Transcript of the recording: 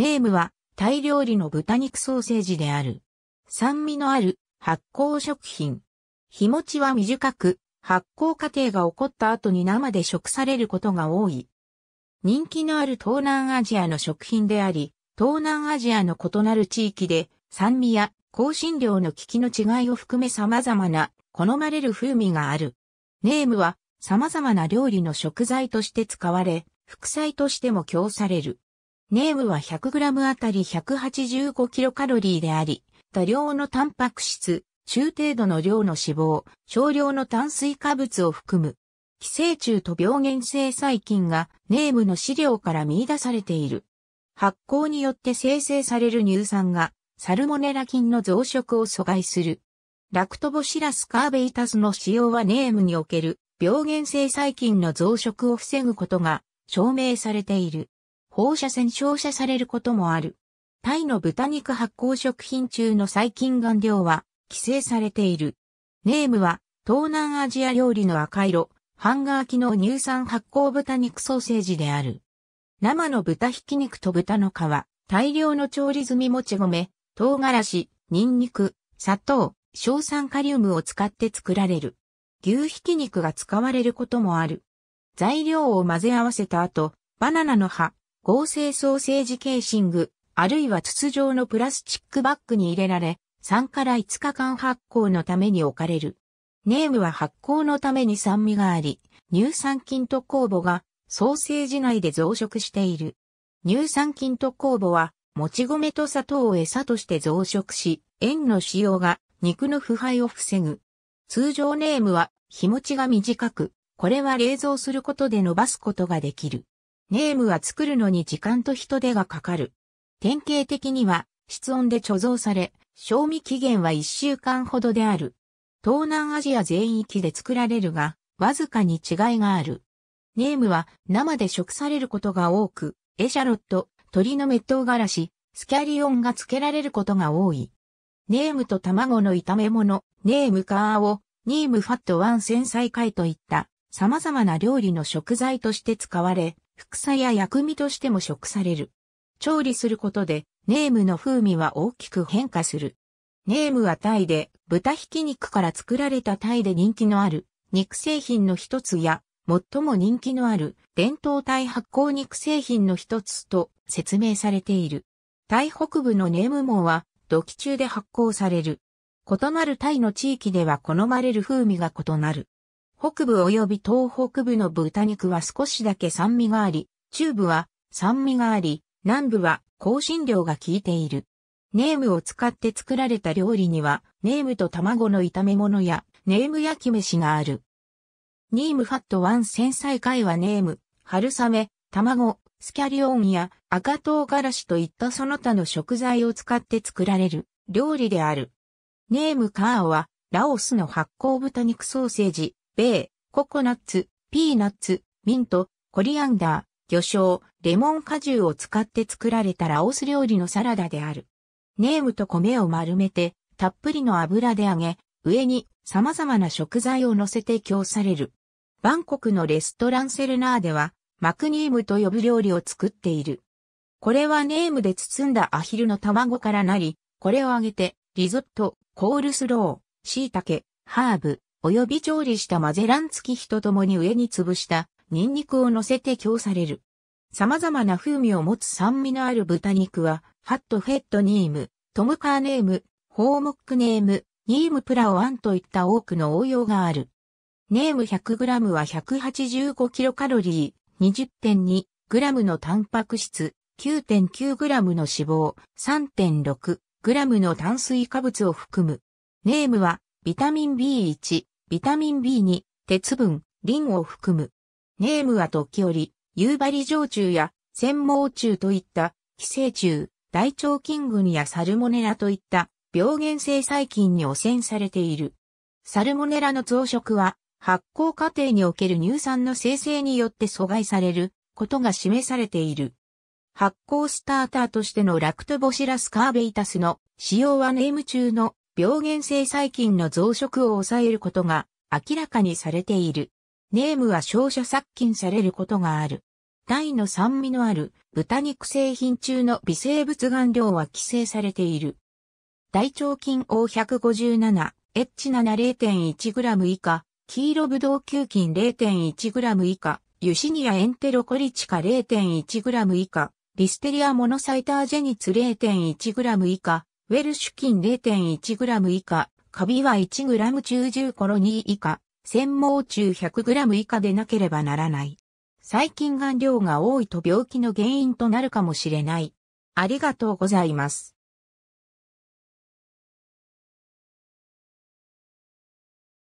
ネームはタイ料理の豚肉ソーセージである。酸味のある発酵食品。日持ちは短く、発酵過程が起こった後に生で食されることが多い。人気のある東南アジアの食品であり、東南アジアの異なる地域で酸味や香辛料の効きの違いを含め様々な好まれる風味がある。ネームは様々な料理の食材として使われ、副菜としても供される。ネームは 100g あたり 185kcal であり、多量のタンパク質、中程度の量の脂肪、少量の炭水化物を含む、寄生虫と病原性細菌がネームの資料から見出されている。発酵によって生成される乳酸がサルモネラ菌の増殖を阻害する。ラクトボシラスカーベイタスの使用はネームにおける病原性細菌の増殖を防ぐことが証明されている。放射線照射されることもある。タイの豚肉発酵食品中の細菌含量は規制されている。ネームは東南アジア料理の赤色、ハンガー機能乳酸発酵豚肉ソーセージである。生の豚ひき肉と豚の皮、大量の調理済みもち米、唐辛子、ニンニク、砂糖、硝酸カリウムを使って作られる。牛ひき肉が使われることもある。材料を混ぜ合わせた後、バナナの葉、合成ソーセージケーシング、あるいは筒状のプラスチックバッグに入れられ、3から5日間発酵のために置かれる。ネームは発酵のために酸味があり、乳酸菌と酵母がソーセージ内で増殖している。乳酸菌と酵母は、もち米と砂糖を餌として増殖し、塩の使用が肉の腐敗を防ぐ。通常ネームは日持ちが短く、これは冷蔵することで伸ばすことができる。ネームは作るのに時間と人手がかかる。典型的には室温で貯蔵され、賞味期限は1週間ほどである。東南アジア全域で作られるが、わずかに違いがある。ネームは生で食されることが多く、エシャロット、鳥の滅唐辛子、スキャリオンが付けられることが多い。ネームと卵の炒め物、ネームカーを、ニームファットワン繊細解といった様々な料理の食材として使われ、副菜や薬味としても食される。調理することで、ネームの風味は大きく変化する。ネームはタイで、豚ひき肉から作られたタイで人気のある、肉製品の一つや、最も人気のある、伝統タイ発酵肉製品の一つと説明されている。タイ北部のネーム網は、土器中で発酵される。異なるタイの地域では好まれる風味が異なる。北部及び東北部の豚肉は少しだけ酸味があり、中部は酸味があり、南部は香辛料が効いている。ネームを使って作られた料理には、ネームと卵の炒め物や、ネーム焼き飯がある。ニームファットワン繊細会はネーム、春雨、卵、スキャリオンや赤唐辛子といったその他の食材を使って作られる料理である。ネームカーオは、ラオスの発酵豚肉ソーセージ、ベー、ココナッツ、ピーナッツ、ミント、コリアンダー、魚醤、レモン果汁を使って作られたラオス料理のサラダである。ネームと米を丸めて、たっぷりの油で揚げ、上に様々な食材を乗せて供される。バンコクのレストランセルナーでは、マクニームと呼ぶ料理を作っている。これはネームで包んだアヒルの卵からなり、これを揚げて、リゾット、コールスロー、椎茸、ハーブ、及び調理したマゼラン付き人ともに上に潰したニンニクを乗せて供される。様々な風味を持つ酸味のある豚肉は、ハットフェットニーム、トムカーネーム、ホーモックネーム、ニームプラオアンといった多くの応用がある。ネーム 100g は 185kcal、20.2g のタンパク質、9.9g の脂肪、3.6g の炭水化物を含む。ネームは、ビタミン B1、ビタミン B に鉄分、リンを含む。ネームは時折、夕張常虫や専毛虫といった寄生虫、大腸菌群やサルモネラといった病原性細菌に汚染されている。サルモネラの増殖は発酵過程における乳酸の生成によって阻害されることが示されている。発酵スターターとしてのラクトボシラスカーベイタスの使用はネーム中の病原性細菌の増殖を抑えることが明らかにされている。ネームは照射殺菌されることがある。大の酸味のある豚肉製品中の微生物含量は規制されている。大腸菌 O157、H7.0.1g 以下、黄色ブドウ球菌 0.1g 以下、ユシニアエンテロコリチカ 0.1g 以下、リステリアモノサイタージェニツ 0.1g 以下、ウェルシュ菌 0.1g 以下、カビは 1g 中10コロニー以下、繊毛中 100g 以下でなければならない。細菌顔量が多いと病気の原因となるかもしれない。ありがとうございます。